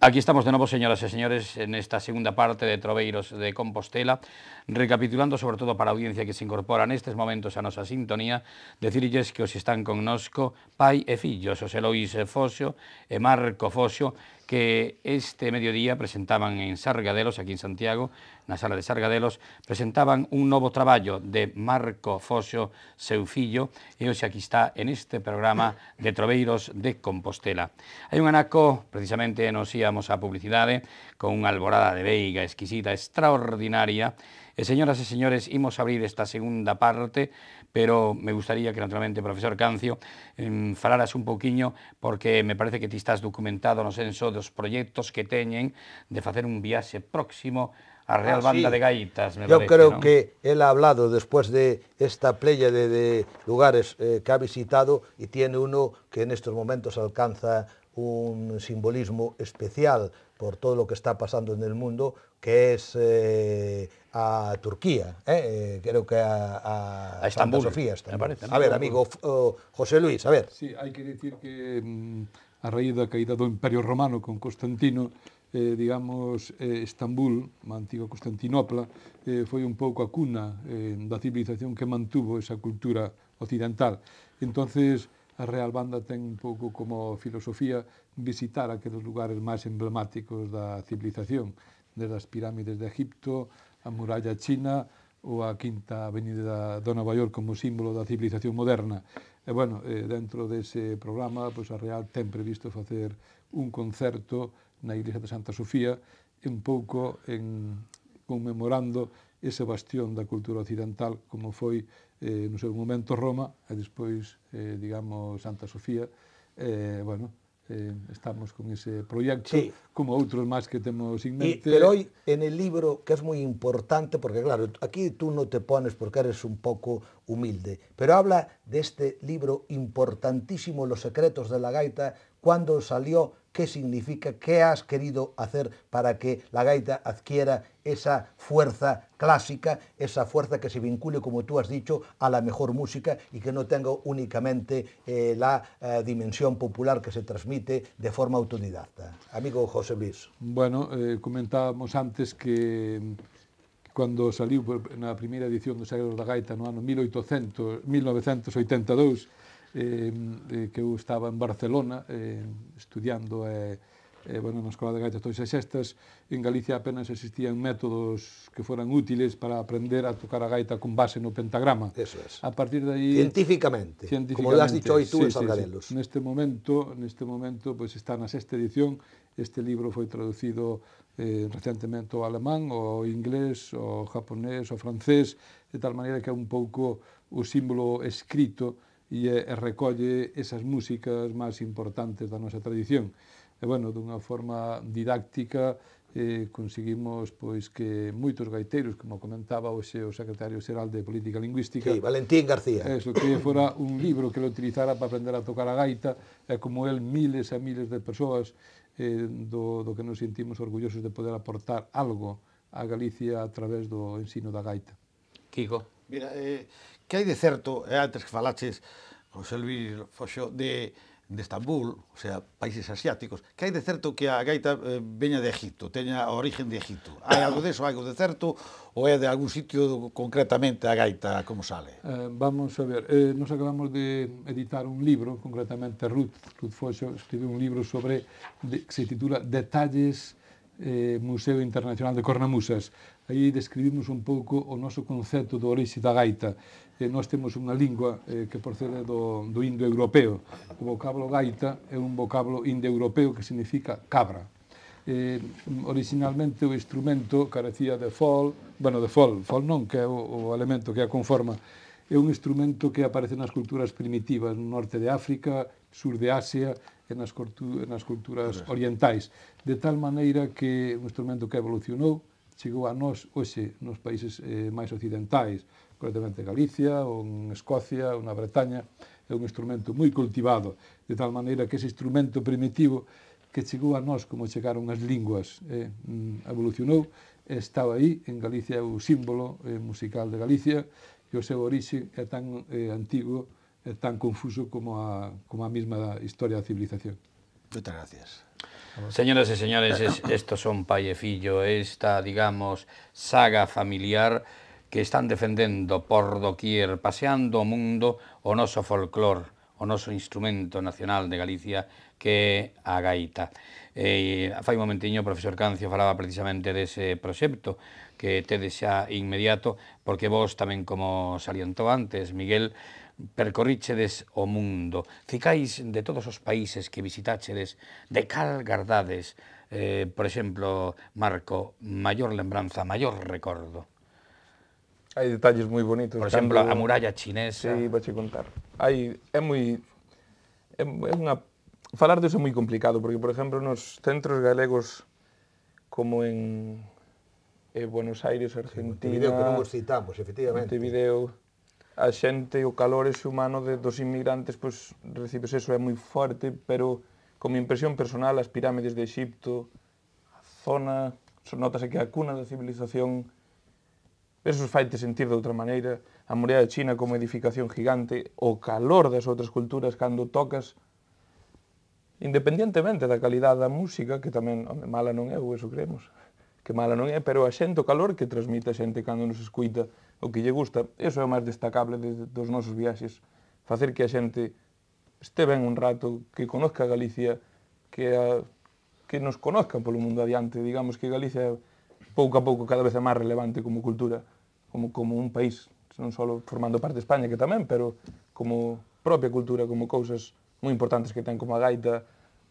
Aquí estamos de novo, señoras e señores, en esta segunda parte de Troveiros de Compostela, recapitulando sobre todo para a audiencia que se incorpora nestes momentos a nosa sintonía, decirlles que os están connosco pai e fillos, José Lois Fosio e Marco Fosio, que este mediodía presentaban en Sargadelos, aquí en Santiago, na sala de Sargadelos, presentaban un novo traballo de Marco Foxo seu fillo, e hoxe aquí está en este programa de Troveiros de Compostela. Hai un anaco, precisamente nos íamos a publicidade, con unha alborada de veiga exquisita, extraordinaria, Eh, señoras y señores, íbamos a abrir esta segunda parte, pero me gustaría que naturalmente, profesor Cancio, em, falaras un poquito, porque me parece que te estás documentado no senso dos proyectos que teñen de hacer un viaje próximo a Real ah, Banda de Gaitas, Yo creo que él ha hablado después de esta playa de, lugares eh, que ha visitado y tiene uno que en estos momentos alcanza un simbolismo especial por todo lo que está pasando en el mundo, que es eh, a Turquía, eh, eh creo que a, a, a Estambul. Sofía. Estambul. A ver, amigo oh, José Luis, a ver. Sí, hay que decir que mm, a raíz da caída do Imperio Romano con Constantino, eh, digamos, eh, Estambul, a antiga Constantinopla, eh, foi un pouco a cuna eh, da civilización que mantuvo esa cultura occidental. Entonces, a Real Banda ten un pouco como filosofía visitar aqueles lugares máis emblemáticos da civilización, desde as pirámides de Egipto, a muralla china ou a quinta avenida de Nova York como símbolo da civilización moderna. E, bueno, dentro dese programa, pois a Real ten previsto facer un concerto na Iglesia de Santa Sofía un pouco en conmemorando ese bastión da cultura occidental como foi eh, no seu momento Roma e despois, eh, digamos, Santa Sofía. Eh, bueno, eh, estamos con ese proyecto, sí. como outros máis que temos en mente. Y, pero hoy en el libro, que es muy importante, porque claro, aquí tú no te pones porque eres un poco humilde, pero habla de libro importantísimo, Los secretos de la gaita, cando salió, qué significa, qué has querido hacer para que la gaita adquiera esa fuerza clásica, esa fuerza que se vincule, como tú has dicho, a la mejor música y que no tenga únicamente eh, la eh, dimensión popular que se transmite de forma autodidacta. Amigo José Luis. Bueno, eh, comentábamos antes que salió salió la primera edición de Sagrado la Gaita no ano 1800, 1982 eh, que eu estaba en Barcelona eh, estudiando eh, eh, bueno, na Escola de Gaitas Tois e en Galicia apenas existían métodos que foran útiles para aprender a tocar a gaita con base no pentagrama. Eso es. A partir de ahí... Científicamente, científicamente como lo has dicho hoy tú sí, en Salgarelos. Sí, sí. Neste momento, neste momento, pues está na sexta edición, este libro foi traducido eh, recentemente ao alemán, ao inglés, ao japonés, ao francés, de tal maneira que é un pouco o símbolo escrito e, e recolle esas músicas máis importantes da nosa tradición. E, bueno, dunha forma didáctica eh, conseguimos pois que moitos gaiteiros, como comentaba hoxe o secretario xeral de Política Lingüística, sí, Valentín García. Eso, que fora un libro que lo utilizara para aprender a tocar a gaita, e como el miles e miles de persoas eh, do, do que nos sentimos orgullosos de poder aportar algo a Galicia a través do ensino da gaita. Kiko. Mira, eh, que hai de certo, eh, antes que falaches, José Luis Foxo, de, de Estambul, o sea, países asiáticos, que hai de certo que a gaita eh, veña de Egipto, teña origen de Egipto. Hai algo de eso, algo de certo, ou é de algún sitio concretamente a gaita como sale? Eh, vamos a ver, eh, nos acabamos de editar un libro, concretamente Ruth, Ruth Foxo escribe un libro sobre, de, que se titula Detalles eh, Museo Internacional de Cornamusas, aí describimos un pouco o noso concepto do orixe da gaita. E eh, nós temos unha lingua eh, que procede do, do indo-europeo. O vocablo gaita é un vocablo indo-europeo que significa cabra. Eh, originalmente o instrumento carecía de fol, bueno, de fol, fol non, que é o, o elemento que a conforma, é un instrumento que aparece nas culturas primitivas, no norte de África, sur de Asia e nas, cultu nas culturas orientais, de tal maneira que un instrumento que evolucionou, chegou a nós hoxe nos países eh, máis occidentais, concretamente Galicia, ou en Escocia, ou na Bretaña, é un instrumento moi cultivado, de tal maneira que ese instrumento primitivo que chegou a nós como chegaron as linguas, eh, mm, evolucionou, estaba aí, en Galicia é o símbolo eh, musical de Galicia, que o seu orixe é tan eh, antigo, é tan confuso como a, como a mesma historia da civilización. Moitas gracias. Señoras e señores, es, estos son pai e fillo, esta, digamos, saga familiar que están defendendo por doquier, paseando o mundo, o noso folclor, o noso instrumento nacional de Galicia, que é a gaita. E, fai un momentiño o profesor Cancio falaba precisamente dese proxecto que tedes xa inmediato, porque vos tamén, como salientou antes, Miguel, percorríchedes o mundo, ficáis de todos os países que visitáchedes, de cal gardades, eh, por exemplo, Marco, maior lembranza, maior recordo? Hai detalles moi bonitos. Por exemplo, cando... a muralla chinesa. Sí, vou contar. Hai, é moi... É, é unha... Falar disso é moi complicado, porque, por exemplo, nos centros galegos como en eh, Buenos Aires, Argentina... Montevideo, que non vos citamos, efectivamente. Montevideo, a xente, o calor ese humano de, dos inmigrantes, pois, recibes eso é moi forte, pero como impresión personal, as pirámides de Egipto, a zona, notas que a cuna da civilización, eso faite sentir de outra maneira, a muralla de China como edificación gigante, o calor das outras culturas cando tocas, independentemente da calidade da música, que tamén, home, mala non é, ou eso creemos, que mala non é, pero a xente, o calor que transmite a xente cando nos escuita, o que lle gusta. Eso é o máis destacable de, dos nosos viaxes, facer que a xente este ben un rato, que conozca Galicia, que, a, que nos conozcan polo mundo adiante. Digamos que Galicia pouco a pouco cada vez é máis relevante como cultura, como, como un país, non só formando parte de España, que tamén, pero como propia cultura, como cousas moi importantes que ten como a gaita,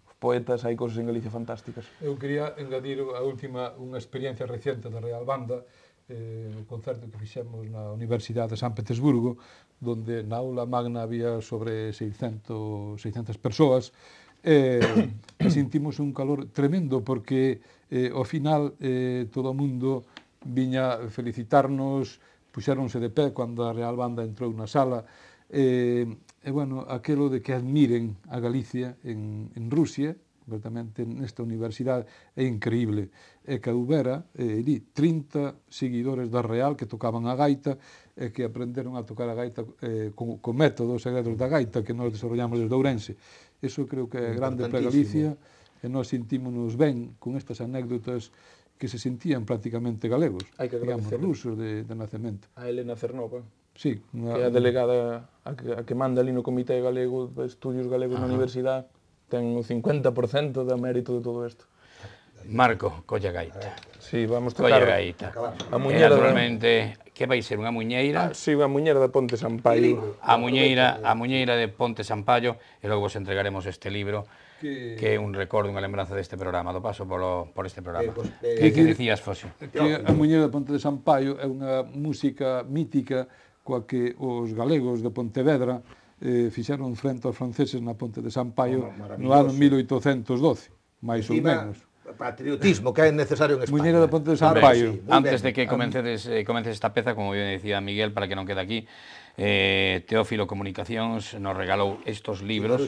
os poetas, hai cousas en Galicia fantásticas. Eu quería engadir a última, unha experiencia recente da Real Banda, eh, o concerto que fixemos na Universidade de San Petersburgo, donde na aula magna había sobre 600, 600 persoas, eh, sentimos un calor tremendo porque eh, ao final eh, todo o mundo viña felicitarnos, puxéronse de pé cando a Real Banda entrou na sala, eh, e bueno, aquelo de que admiren a Galicia en, en Rusia, completamente nesta universidade, é increíble. É que houbera, eh, di, 30 seguidores da Real que tocaban a gaita e que aprenderon a tocar a gaita eh, con, con métodos segredos da gaita que nós desarrollamos desde Ourense. Eso creo que é grande para Galicia e nós sentímonos ben con estas anécdotas que se sentían prácticamente galegos, Hay que digamos, lusos de, de nacemento. A Elena Cernova, sí, una, que é a delegada a que, a que manda ali no Comité Galego de Estudios Galegos Ajá. na Universidade, ten o 50% da mérito de todo isto. Marco, colla gaita. Eh, sí, vamos tocar colla gaita. A muñeira e, que vai ser unha muñeira? Ah, sí, unha muñeira de Ponte Sampaio. A muñeira, a muñeira de Ponte Sampaio e logo vos entregaremos este libro que, que é un recordo, unha lembranza deste programa, do paso polo, por este programa. Eh, pues, eh, que, que dicías, Fosio? Que a muñeira de Ponte de Sampaio é unha música mítica coa que os galegos de Pontevedra eh, fixeron frente aos franceses na Ponte de San Paio no ano 1812, máis ou menos patriotismo que é necesario en España. Muñeiro do Ponte de Sampaio. Sí, Antes ben, de que comences, eh, comences esta peza, como bien decía Miguel, para que non quede aquí, eh, Teófilo Comunicacións nos regalou estes libros.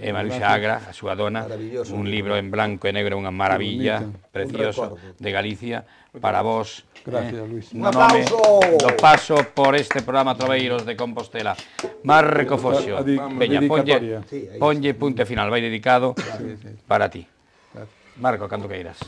E Maruxa eh, Agra, a súa dona, un libro en blanco e negro, unha maravilla, precioso, de Galicia, para vos. Eh, Gracias, eh, Luis. Un aplauso. Do paso por este programa Troveiros de Compostela. Marco Fosio. Veña, ponlle, ponlle punto final, vai dedicado para ti. Marco queiras.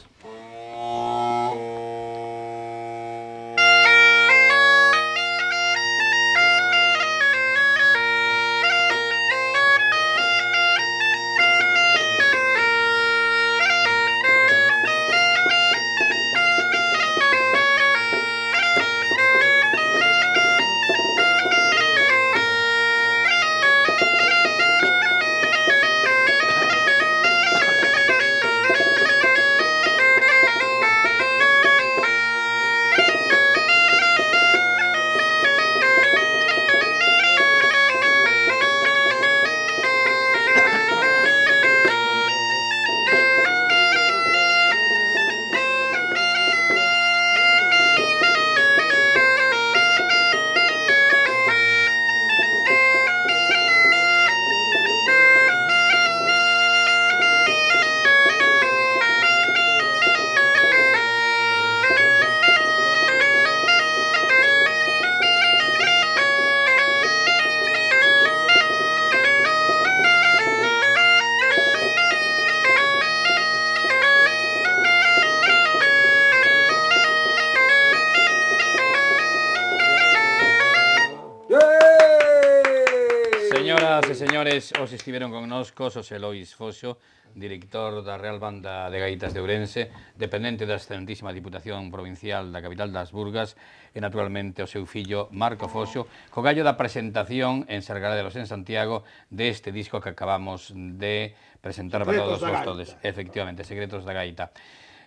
Pois os estiveron con nos Xosé Lois Foxo, director da Real Banda de Gaitas de Ourense, dependente da excelentísima Diputación Provincial da capital das Burgas, e naturalmente o seu fillo Marco Foxo, co gallo da presentación en Sargará de los en Santiago deste disco que acabamos de presentar para todos todos. Efectivamente, Secretos da Gaita.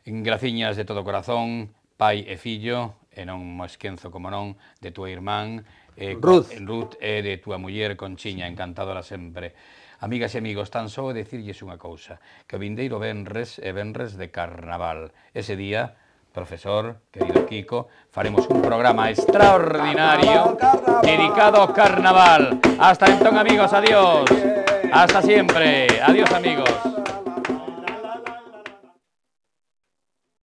Graciñas de todo corazón, pai e fillo, e non mo esquenzo como non, de tua irmán, eh, Ruth, con, Ruth e eh, de túa muller Conchiña, encantadora sempre. Amigas e amigos, tan só dicirlles unha cousa, que o vindeiro venres e venres de carnaval. Ese día, profesor, querido Kiko, faremos un programa extraordinario carnaval, carnaval. dedicado ao carnaval. Hasta entón, amigos, adiós. Hasta siempre. Adiós, amigos.